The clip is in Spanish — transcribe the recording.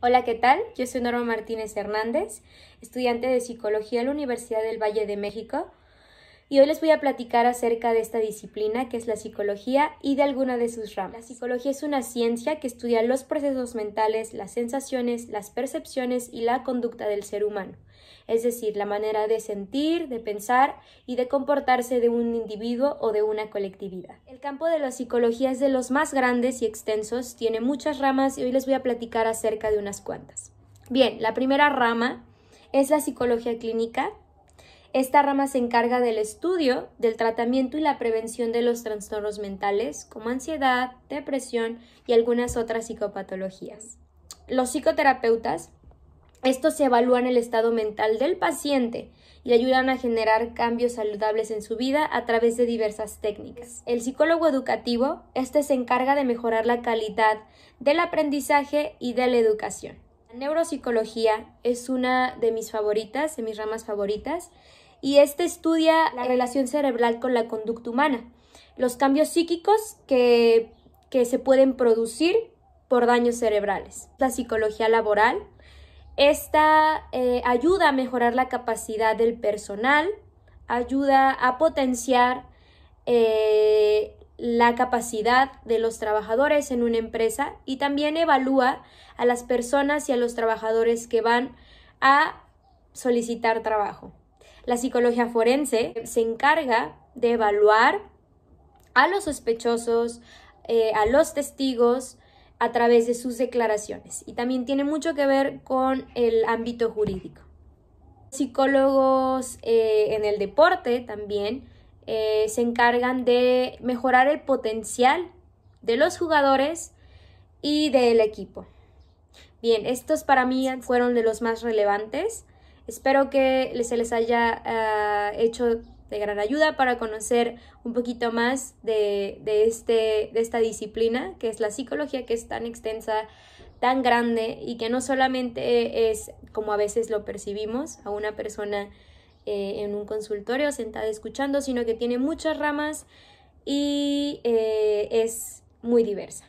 Hola, ¿qué tal? Yo soy Norma Martínez Hernández, estudiante de Psicología en la Universidad del Valle de México y hoy les voy a platicar acerca de esta disciplina que es la psicología y de alguna de sus ramas. La psicología es una ciencia que estudia los procesos mentales, las sensaciones, las percepciones y la conducta del ser humano, es decir, la manera de sentir, de pensar y de comportarse de un individuo o de una colectividad. El campo de la psicología es de los más grandes y extensos, tiene muchas ramas y hoy les voy a platicar acerca de unas cuantas. Bien, la primera rama es la psicología clínica, esta rama se encarga del estudio, del tratamiento y la prevención de los trastornos mentales como ansiedad, depresión y algunas otras psicopatologías. Los psicoterapeutas, estos se evalúan el estado mental del paciente y ayudan a generar cambios saludables en su vida a través de diversas técnicas. El psicólogo educativo, este se encarga de mejorar la calidad del aprendizaje y de la educación neuropsicología es una de mis favoritas, de mis ramas favoritas, y este estudia la relación cerebral con la conducta humana, los cambios psíquicos que, se pueden producir por daños cerebrales. La psicología laboral, esta eh, ayuda a mejorar la capacidad del personal, ayuda a potenciar eh, la capacidad de los trabajadores en una empresa y también evalúa a las personas y a los trabajadores que van a solicitar trabajo. La psicología forense se encarga de evaluar a los sospechosos, eh, a los testigos, a través de sus declaraciones y también tiene mucho que ver con el ámbito jurídico. Psicólogos eh, en el deporte también eh, se encargan de mejorar el potencial de los jugadores y del equipo. Bien, estos para mí fueron de los más relevantes. Espero que se les haya eh, hecho de gran ayuda para conocer un poquito más de, este, de esta disciplina que es la psicología, que es tan extensa, tan grande y que no solamente es como a veces lo percibimos a una persona eh, en un consultorio sentada escuchando, sino que tiene muchas ramas y eh, es muy diversa.